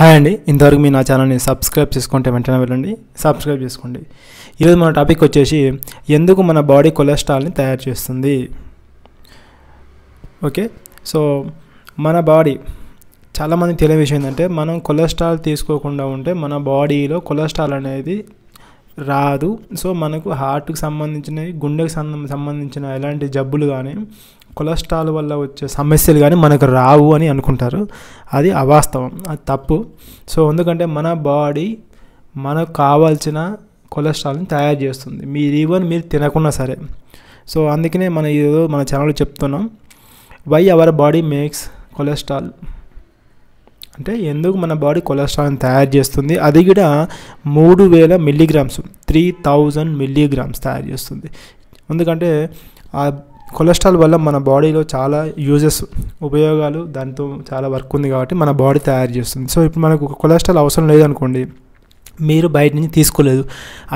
hi అండి ఇంతవరకు మీరు నా ఛానల్ని సబ్స్క్రైబ్ చేసుకుంటే వెంటనే వెళ్ళండి సబ్స్క్రైబ్ చేసుకోండి ఈరోజు మన టాపిక్ వచ్చేసి ఎందుకు మన బాడీ కొలెస్ట్రాల్ని తయారు చేస్తుంది ఓకే సో మన బాడీ చాలామంది తెలియని విషయం ఏంటంటే మనం కొలెస్ట్రాల్ తీసుకోకుండా ఉంటే మన బాడీలో కొలెస్ట్రాల్ అనేది రాదు సో మనకు హార్ట్కి సంబంధించినవి గుండెకి సంబంధించిన ఎలాంటి జబ్బులు కానీ కొలెస్ట్రాల్ వల్ల వచ్చే సమస్యలు కానీ మనకు రావు అని అనుకుంటారు అది అవాస్తవం అది తప్పు సో ఎందుకంటే మన బాడీ మనకు కావాల్సిన కొలెస్ట్రాల్ని తయారు చేస్తుంది మీరు ఈవెన్ మీరు తినకుండా సరే సో అందుకనే మన ఏదో మన ఛానల్లో చెప్తున్నాం why our body makes cholesterol అంటే ఎందుకు మన బాడీ కొలెస్ట్రాల్ని తయారు చేస్తుంది అది కూడా మూడు వేల మిల్లీగ్రామ్స్ త్రీ థౌజండ్ మిల్లీగ్రామ్స్ తయారు చేస్తుంది ఎందుకంటే కొలెస్ట్రాల్ వల్ల మన బాడీలో చాలా యూజెస్ ఉపయోగాలు దాంతో చాలా వర్క్ ఉంది కాబట్టి మన బాడీ తయారు చేస్తుంది సో ఇప్పుడు మనకు కొలెస్ట్రాల్ అవసరం లేదనుకోండి మీరు బయట నుంచి తీసుకోలేదు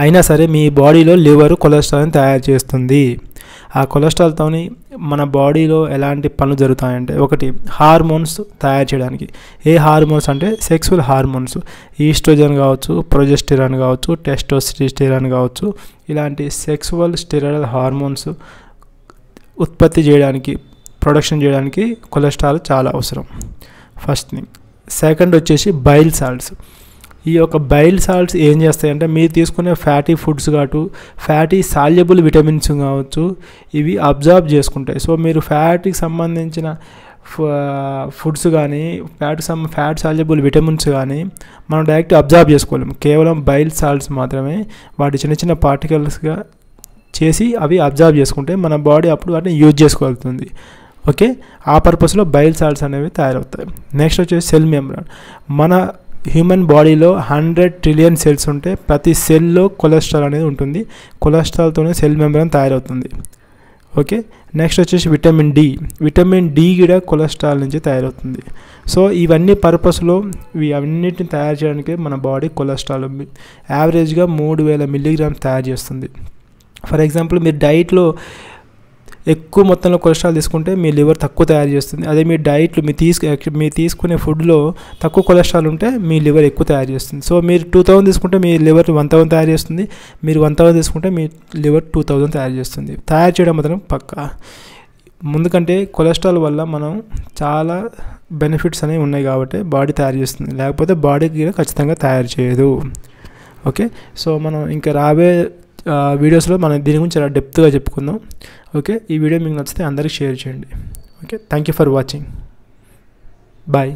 అయినా సరే మీ బాడీలో లివర్ కొలెస్ట్రాల్ని తయారు చేస్తుంది ఆ కొలెస్ట్రాల్తో మన బాడీలో ఎలాంటి పనులు జరుగుతాయంటే ఒకటి హార్మోన్స్ తయారు చేయడానికి ఏ హార్మోన్స్ అంటే సెక్సువల్ హార్మోన్స్ ఈస్ట్రోజన్ కావచ్చు ప్రొజెస్టిరాన్ కావచ్చు టెస్టోస్టిరాన్ కావచ్చు ఇలాంటి సెక్సువల్ స్టిరాల్ హార్మోన్స్ ఉత్పత్తి చేయడానికి ప్రొడక్షన్ చేయడానికి కొలెస్ట్రాల్ చాలా అవసరం ఫస్ట్ థింగ్ సెకండ్ వచ్చేసి బైల్ సాల్ట్స్ ఈ యొక్క బైల్ సాల్ట్స్ ఏం చేస్తాయంటే మీరు తీసుకునే ఫ్యాటీ ఫుడ్స్ కాటు ఫ్యాటీ సాల్యుబుల్ విటమిన్స్ కావచ్చు ఇవి అబ్జార్బ్ చేసుకుంటాయి సో మీరు ఫ్యాట్కి సంబంధించిన ఫుడ్స్ కానీ fat some fat soluble vitamins కానీ మనం డైరెక్ట్ అబ్జార్బ్ చేసుకోలేము కేవలం బైల్ సాల్ట్స్ మాత్రమే వాటి చిన్న చిన్న పార్టికల్స్గా చేసి అవి అబ్జర్వ్ చేసుకుంటే మన బాడీ అప్పుడు వాటిని యూజ్ చేసుకోగలుగుతుంది ఓకే ఆ పర్పస్లో బైల్ సాల్ట్స్ అనేవి తయారవుతాయి నెక్స్ట్ వచ్చేసి సెల్ మెంబ్రాన్ మన హ్యూమన్ బాడీలో హండ్రెడ్ ట్రిలియన్ సెల్స్ ఉంటే ప్రతి సెల్లో కొలెస్ట్రాల్ అనేది ఉంటుంది కొలెస్ట్రాల్తోనే సెల్ మెంబ్రాన్ తయారవుతుంది ఓకే నెక్స్ట్ వచ్చేసి విటమిన్ డి విటమిన్ డి కూడా కొలెస్ట్రాల్ నుంచి తయారవుతుంది సో ఇవన్నీ పర్పస్లో ఇవి అవన్నిటిని తయారు చేయడానికి మన బాడీ కొలెస్ట్రాల్ యావరేజ్గా మూడు వేల మిల్లీగ్రామ్స్ తయారు చేస్తుంది ఫర్ ఎగ్జాంపుల్ మీరు డైట్లో ఎక్కువ మొత్తంలో కొలెస్ట్రాల్ తీసుకుంటే మీ లివర్ తక్కువ తయారు చేస్తుంది అదే మీ డైట్లు మీ తీసుకు మీరు తీసుకునే ఫుడ్లో తక్కువ కొలెస్ట్రాల్ ఉంటే మీ లివర్ ఎక్కువ తయారు చేస్తుంది సో మీరు టూ థౌజండ్ తీసుకుంటే మీ లివర్ వన్ థౌసండ్ తయారు చేస్తుంది మీరు వన్ థౌసండ్ తీసుకుంటే మీ లివర్ టూ థౌసండ్ తయారు చేస్తుంది తయారు చేయడం మాత్రం పక్కా ముందుకంటే కొలెస్ట్రాల్ వల్ల మనం చాలా బెనిఫిట్స్ అనేవి ఉన్నాయి కాబట్టి బాడీ తయారు చేస్తుంది లేకపోతే బాడీకి ఖచ్చితంగా తయారు చేయదు ఓకే సో మనం ఇంకా రాబోయే వీడియోస్లో మనం దీని గురించి చాలా డెప్త్గా చెప్పుకుందాం ఓకే ఈ వీడియో మీకు నచ్చితే అందరికీ షేర్ చేయండి okay thank you for watching bye